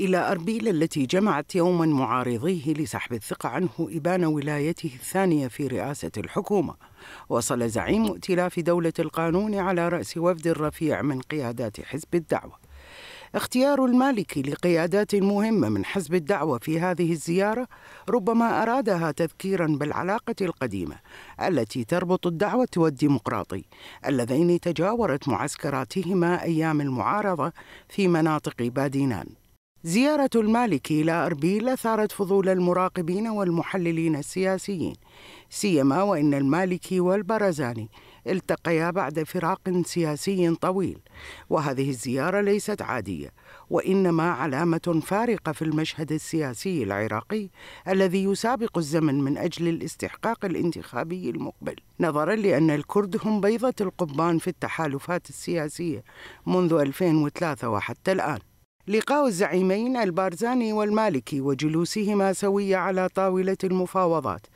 إلى أربيل التي جمعت يوما معارضيه لسحب الثقة عنه إبان ولايته الثانية في رئاسة الحكومة وصل زعيم ائتلاف دولة القانون على رأس وفد رفيع من قيادات حزب الدعوة اختيار المالكي لقيادات مهمة من حزب الدعوة في هذه الزيارة ربما أرادها تذكيرا بالعلاقة القديمة التي تربط الدعوة والديمقراطي اللذين تجاورت معسكراتهما أيام المعارضة في مناطق بادينان زيارة المالك إلى أربيل أثارت فضول المراقبين والمحللين السياسيين سيما وإن المالكي والبرزاني التقيا بعد فراق سياسي طويل وهذه الزيارة ليست عادية وإنما علامة فارقة في المشهد السياسي العراقي الذي يسابق الزمن من أجل الاستحقاق الانتخابي المقبل نظرا لأن الكرد هم بيضة القبان في التحالفات السياسية منذ 2003 وحتى الآن لقاء الزعيمين البارزاني والمالكي وجلوسهما سوية على طاولة المفاوضات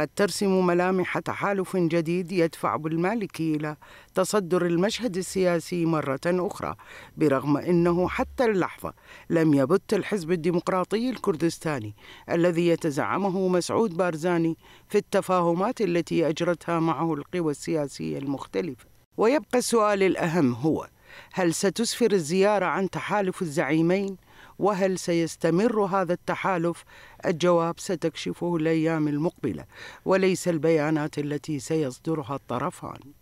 قد ترسم ملامح تحالف جديد يدفع بالمالكي إلى تصدر المشهد السياسي مرة أخرى برغم أنه حتى اللحظة لم يبت الحزب الديمقراطي الكردستاني الذي يتزعمه مسعود بارزاني في التفاهمات التي أجرتها معه القوى السياسية المختلفة ويبقى السؤال الأهم هو هل ستسفر الزيارة عن تحالف الزعيمين؟ وهل سيستمر هذا التحالف؟ الجواب ستكشفه الأيام المقبلة وليس البيانات التي سيصدرها الطرفان